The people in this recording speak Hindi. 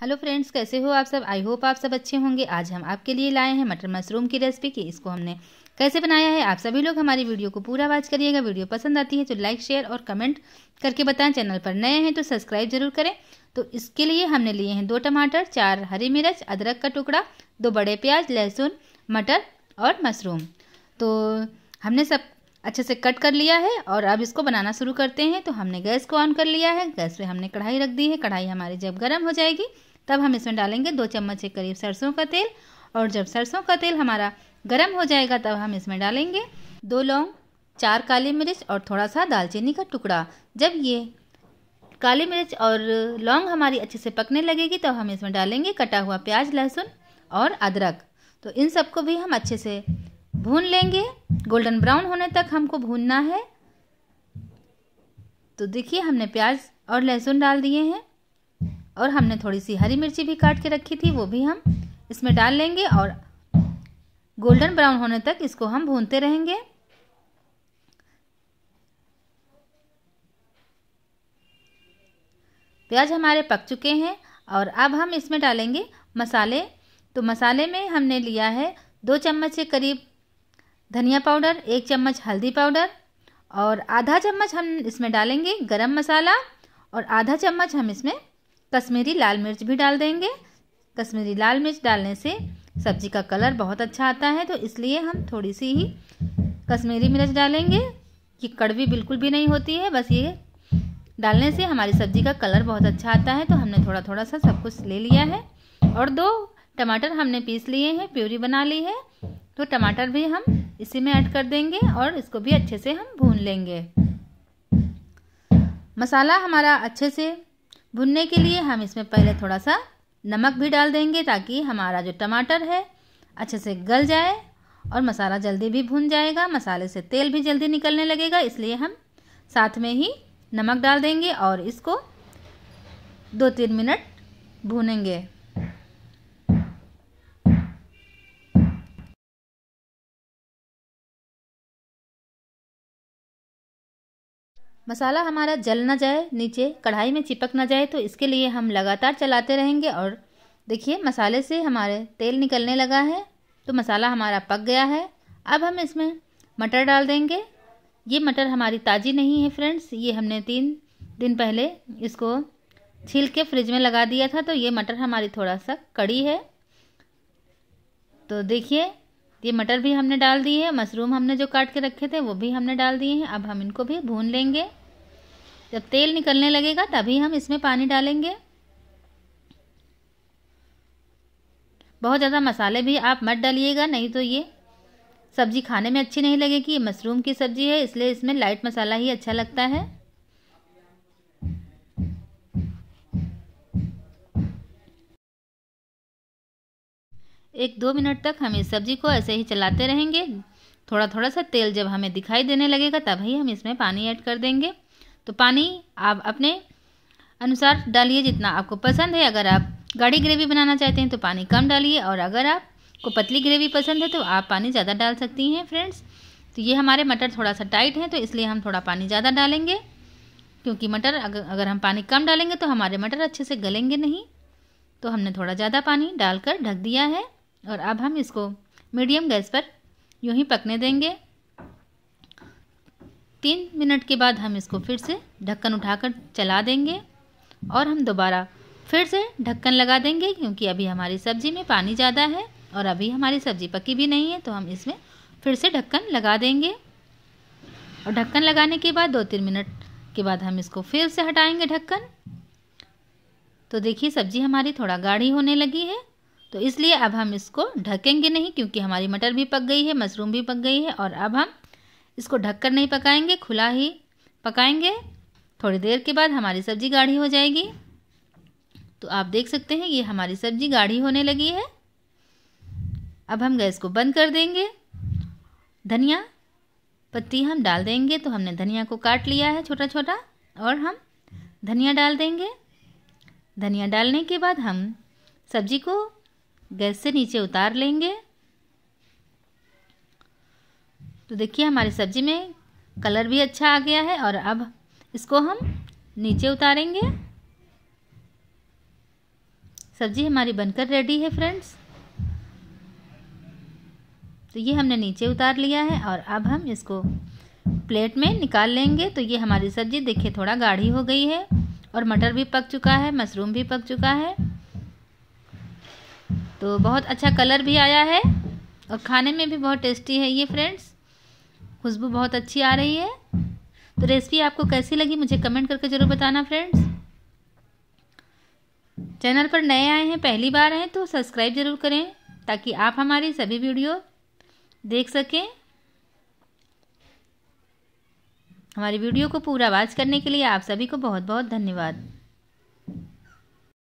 हेलो फ्रेंड्स कैसे हो आप सब आई होप आप सब अच्छे होंगे आज हम आपके लिए लाए हैं मटर मशरूम की रेसिपी की इसको हमने कैसे बनाया है आप सभी लोग हमारी वीडियो को पूरा वॉच करिएगा वीडियो पसंद आती है तो लाइक शेयर और कमेंट करके बताएं चैनल पर नए हैं तो सब्सक्राइब जरूर करें तो इसके लिए हमने लिए हैं दो टमाटर चार हरी मिर्च अदरक का टुकड़ा दो बड़े प्याज लहसुन मटर और मशरूम तो हमने सब अच्छे से कट कर लिया है और अब इसको बनाना शुरू करते हैं तो हमने गैस को ऑन कर लिया है गैस पे हमने कढ़ाई रख दी है कढ़ाई हमारी जब गर्म हो जाएगी तब हम इसमें डालेंगे दो चम्मच के करीब सरसों का तेल और जब सरसों का तेल हमारा गर्म हो जाएगा तब हम इसमें डालेंगे दो लौंग चार काली मिर्च और थोड़ा सा दालचीनी का टुकड़ा जब ये काली मिर्च और लौंग हमारी अच्छे से पकने लगेगी तो हम इसमें डालेंगे कटा हुआ प्याज लहसुन और अदरक तो इन सबको भी हम अच्छे से भून लेंगे गोल्डन ब्राउन होने तक हमको भूनना है तो देखिए हमने प्याज और लहसुन डाल दिए हैं और हमने थोड़ी सी हरी मिर्ची भी काट के रखी थी वो भी हम इसमें डाल लेंगे और गोल्डन ब्राउन होने तक इसको हम भूनते रहेंगे प्याज हमारे पक चुके हैं और अब हम इसमें डालेंगे मसाले तो मसाले में हमने लिया है दो चम्मच के करीब धनिया पाउडर एक चम्मच हल्दी पाउडर और आधा चम्मच हम इसमें डालेंगे गरम मसाला और आधा चम्मच हम इसमें कश्मीरी लाल मिर्च भी डाल देंगे कश्मीरी लाल मिर्च डालने से सब्जी का कलर बहुत अच्छा आता है तो इसलिए हम थोड़ी सी ही कश्मीरी मिर्च डालेंगे कि कड़वी बिल्कुल भी नहीं होती है बस ये डालने से हमारी सब्जी का कलर बहुत अच्छा आता है तो हमने थोड़ा थोड़ा सा सब कुछ ले लिया है और दो टमाटर हमने पीस लिए हैं प्यूरी बना ली है तो टमाटर भी हम इसी में ऐड कर देंगे और इसको भी अच्छे से हम भून लेंगे मसाला हमारा अच्छे से भुनने के लिए हम इसमें पहले थोड़ा सा नमक भी डाल देंगे ताकि हमारा जो टमाटर है अच्छे से गल जाए और मसाला जल्दी भी भुन जाएगा मसाले से तेल भी जल्दी निकलने लगेगा इसलिए हम साथ में ही नमक डाल देंगे और इसको दो तीन मिनट भूनेंगे मसाला हमारा जल ना जाए नीचे कढ़ाई में चिपक ना जाए तो इसके लिए हम लगातार चलाते रहेंगे और देखिए मसाले से हमारे तेल निकलने लगा है तो मसाला हमारा पक गया है अब हम इसमें मटर डाल देंगे ये मटर हमारी ताज़ी नहीं है फ्रेंड्स ये हमने तीन दिन पहले इसको छील के फ्रिज में लगा दिया था तो ये मटर हमारी थोड़ा सा कड़ी है तो देखिए ये मटर भी हमने डाल दिए है मशरूम हमने जो काट के रखे थे वो भी हमने डाल दिए हैं अब हम इनको भी भून लेंगे जब तेल निकलने लगेगा तभी हम इसमें पानी डालेंगे बहुत ज़्यादा मसाले भी आप मत डालिएगा नहीं तो ये सब्ज़ी खाने में अच्छी नहीं लगेगी मशरूम की सब्ज़ी है इसलिए इसमें लाइट मसाला ही अच्छा लगता है एक दो मिनट तक हम इस सब्जी को ऐसे ही चलाते रहेंगे थोड़ा थोड़ा सा तेल जब हमें दिखाई देने लगेगा तब ही हम इसमें पानी ऐड कर देंगे तो पानी आप अपने अनुसार डालिए जितना आपको पसंद है अगर आप गाढ़ी ग्रेवी बनाना चाहते हैं तो पानी कम डालिए और अगर आपको पतली ग्रेवी पसंद है तो आप पानी ज़्यादा डाल सकती हैं फ्रेंड्स तो ये हमारे मटर थोड़ा सा टाइट हैं तो इसलिए हम थोड़ा पानी ज़्यादा डालेंगे क्योंकि मटर अगर अगर हम पानी कम डालेंगे तो हमारे मटर अच्छे से गलेंगे नहीं तो हमने थोड़ा ज़्यादा पानी डालकर ढक दिया है और अब हम इसको मीडियम गैस पर यूं ही पकने देंगे तीन मिनट के बाद हम इसको फिर से ढक्कन उठाकर चला देंगे और हम दोबारा फिर से ढक्कन लगा देंगे क्योंकि अभी हमारी सब्ज़ी में पानी ज़्यादा है और अभी हमारी सब्ज़ी पकी भी नहीं है तो हम इसमें फिर से ढक्कन लगा देंगे और ढक्कन लगाने के बाद दो तीन मिनट के बाद हम इसको फिर से हटाएंगे ढक्कन तो देखिए सब्ज़ी हमारी थोड़ा गाढ़ी होने लगी है तो इसलिए अब हम इसको ढकेंगे नहीं क्योंकि हमारी मटर भी पक गई है मशरूम भी पक गई है और अब हम इसको ढककर नहीं पकाएंगे खुला ही पकाएंगे थोड़ी देर के बाद हमारी सब्ज़ी गाढ़ी हो जाएगी तो आप देख सकते हैं ये हमारी सब्ज़ी गाढ़ी होने लगी है अब हम गैस को बंद कर देंगे धनिया पत्ती हम डाल देंगे तो हमने धनिया को काट लिया है छोटा छोटा और हम धनिया डाल देंगे धनिया डालने के बाद हम सब्ज़ी को गैस से नीचे उतार लेंगे तो देखिए हमारी सब्जी में कलर भी अच्छा आ गया है और अब इसको हम नीचे उतारेंगे सब्जी हमारी बनकर रेडी है फ्रेंड्स तो ये हमने नीचे उतार लिया है और अब हम इसको प्लेट में निकाल लेंगे तो ये हमारी सब्जी देखिए थोड़ा गाढ़ी हो गई है और मटर भी पक चुका है मशरूम भी पक चुका है तो बहुत अच्छा कलर भी आया है और खाने में भी बहुत टेस्टी है ये फ्रेंड्स खुशबू बहुत अच्छी आ रही है तो रेसिपी आपको कैसी लगी मुझे कमेंट करके ज़रूर बताना फ्रेंड्स चैनल पर नए आए हैं पहली बार हैं तो सब्सक्राइब ज़रूर करें ताकि आप हमारी सभी वीडियो देख सकें हमारी वीडियो को पूरा वाच करने के लिए आप सभी को बहुत बहुत धन्यवाद